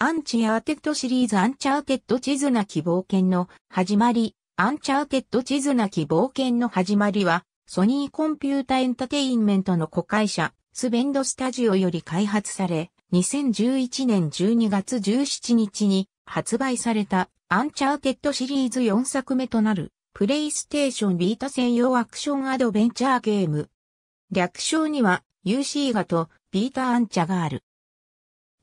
アンチアーテッドシリーズアンチャーテッド地図なき冒険の始まり、アンチャーテッド地図なき冒険の始まりは、ソニーコンピュータエンタテインメントの子会社、スベンドスタジオより開発され、2011年12月17日に発売されたアンチャーテッドシリーズ4作目となる、プレイステーションビータ専用アクションアドベンチャーゲーム。略称には UC 画とビータアンチャがある。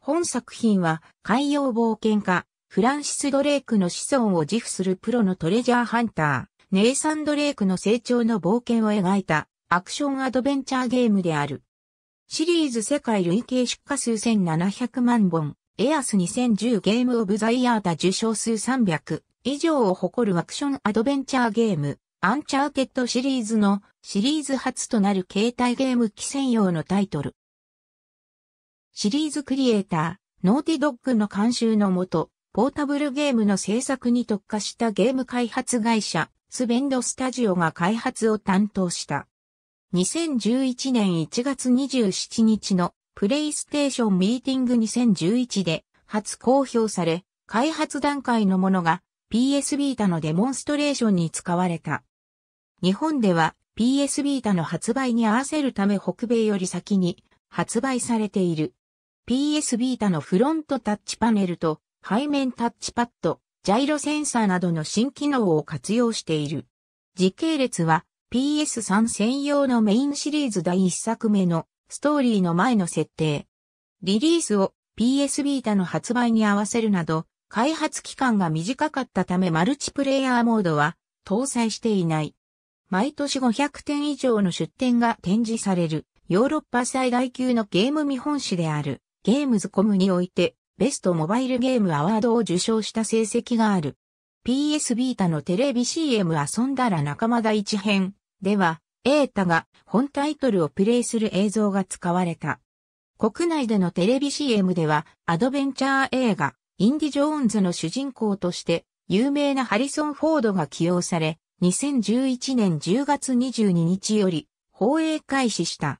本作品は海洋冒険家、フランシス・ドレイクの子孫を自負するプロのトレジャーハンター、ネイサン・ドレイクの成長の冒険を描いたアクションアドベンチャーゲームである。シリーズ世界累計出荷数1700万本、エアス2010ゲームオブザイヤーだ受賞数300以上を誇るアクションアドベンチャーゲーム、アンチャーテッドシリーズのシリーズ初となる携帯ゲーム機専用のタイトル。シリーズクリエイター、ノーティドッグの監修のもと、ポータブルゲームの制作に特化したゲーム開発会社、スベンドスタジオが開発を担当した。2011年1月27日のプレイステーションミーティング2011で初公表され、開発段階のものが PS ビータのデモンストレーションに使われた。日本では PS ビータの発売に合わせるため北米より先に発売されている。PS ビータのフロントタッチパネルと背面タッチパッド、ジャイロセンサーなどの新機能を活用している。時系列は PS3 専用のメインシリーズ第1作目のストーリーの前の設定。リリースを PS ビータの発売に合わせるなど、開発期間が短かったためマルチプレイヤーモードは搭載していない。毎年500点以上の出展が展示されるヨーロッパ最大級のゲーム見本誌である。ゲームズコムにおいて、ベストモバイルゲームアワードを受賞した成績がある。PS ビータのテレビ CM 遊んだら仲間第一編では、エータが本タイトルをプレイする映像が使われた。国内でのテレビ CM では、アドベンチャー映画、インディ・ジョーンズの主人公として、有名なハリソン・フォードが起用され、2011年10月22日より放映開始した。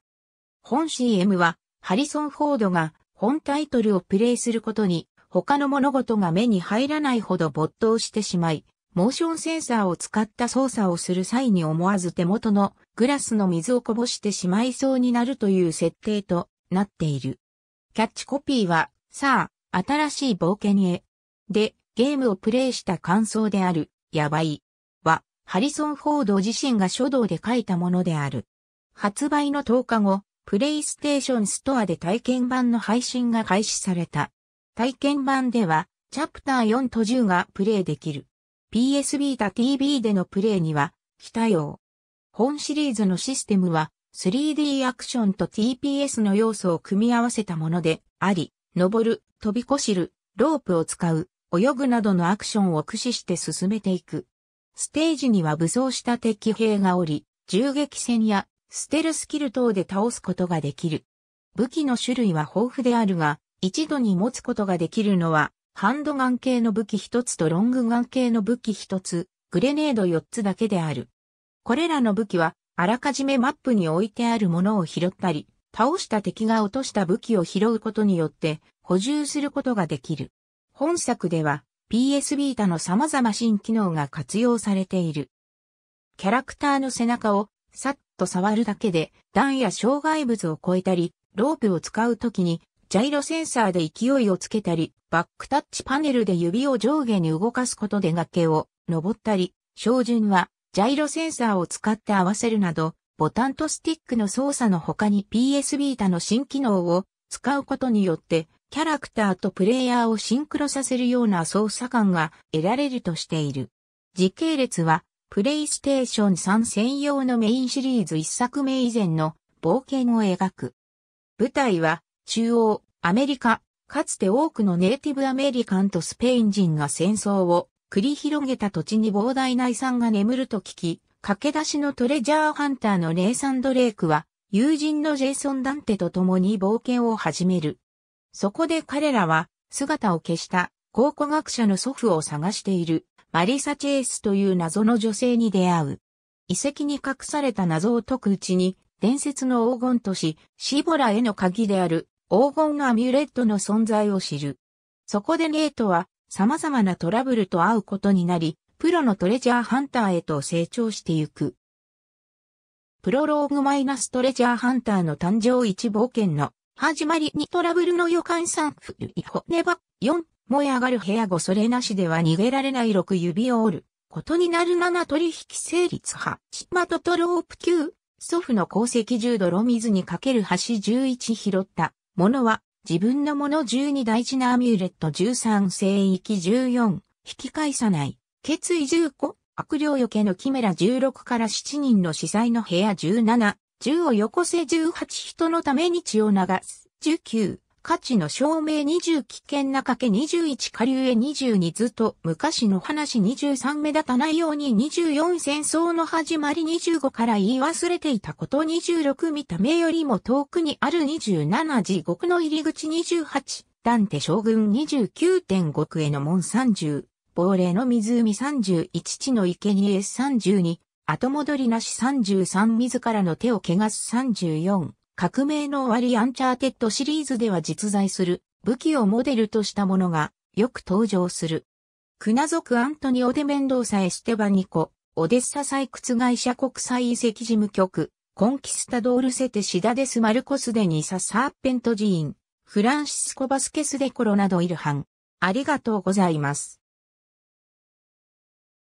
本 CM は、ハリソン・フォードが本タイトルをプレイすることに、他の物事が目に入らないほど没頭してしまい、モーションセンサーを使った操作をする際に思わず手元のグラスの水をこぼしてしまいそうになるという設定となっている。キャッチコピーは、さあ、新しい冒険へ。で、ゲームをプレイした感想である、やばい。は、ハリソン・フォード自身が書道で書いたものである。発売の10日後、プレイステーションストアで体験版の配信が開始された。体験版では、チャプター4と10がプレイできる。PS b た TV でのプレイには、非対応。本シリーズのシステムは、3D アクションと TPS の要素を組み合わせたものであり、登る、飛び越しる、ロープを使う、泳ぐなどのアクションを駆使して進めていく。ステージには武装した敵兵がおり、銃撃戦や捨てるスキル等で倒すことができる。武器の種類は豊富であるが、一度に持つことができるのは、ハンドガン系の武器一つとロングガン系の武器一つ、グレネード四つだけである。これらの武器は、あらかじめマップに置いてあるものを拾ったり、倒した敵が落とした武器を拾うことによって補充することができる。本作では PS ビータの様々新機能が活用されている。キャラクターの背中をさっと触るだけで段や障害物を越えたり、ロープを使うときにジャイロセンサーで勢いをつけたり、バックタッチパネルで指を上下に動かすことで崖を登ったり、照準はジャイロセンサーを使って合わせるなど、ボタンとスティックの操作の他に PS ビータの新機能を使うことによって、キャラクターとプレイヤーをシンクロさせるような操作感が得られるとしている。時系列はプレイステーション3専用のメインシリーズ1作目以前の冒険を描く。舞台は中央アメリカ、かつて多くのネイティブアメリカンとスペイン人が戦争を繰り広げた土地に膨大な遺産が眠ると聞き、駆け出しのトレジャーハンターのレイサンド・レイクは友人のジェイソン・ダンテと共に冒険を始める。そこで彼らは姿を消した考古学者の祖父を探しているマリサ・チェイスという謎の女性に出会う。遺跡に隠された謎を解くうちに伝説の黄金都市シボラへの鍵である黄金アミュレットの存在を知る。そこでネイトは様々なトラブルと会うことになり、プロのトレジャーハンターへと成長してゆく。プロローグマイナストレジャーハンターの誕生一冒険の始まりにトラブルの予感3不いほネバ4燃え上がる部屋後それなしでは逃げられない六指を折る。ことになる七取引成立派。島とトロープ級。祖父の功績10泥水にかける橋11拾ったものは自分のもの12大事なアミュレット13聖域14引き返さない決意10個悪霊よけのキメラ16から7人の司祭の部屋1710をよこせ18人のために血を流す19価値の証明20危険な賭け21下流へ22ずっと昔の話23目立たないように24戦争の始まり25から言い忘れていたこと26見た目よりも遠くにある27地獄の入り口28ダンテ将軍29.5区への門30亡霊の湖31地の池に贄32後戻りなし33自らの手を汚す34革命の終わりアンチャーテッドシリーズでは実在する武器をモデルとしたものがよく登場する。クナ族アントニオ・デ・メンドーサ・エステバニコ、オデッサ採掘会社国際遺跡事務局、コンキスタドール・セテ・シダデス・マルコス・デ・ニサ・サーペント・ジーン、フランシスコ・バスケス・デ・コロなどいるン。ありがとうございます。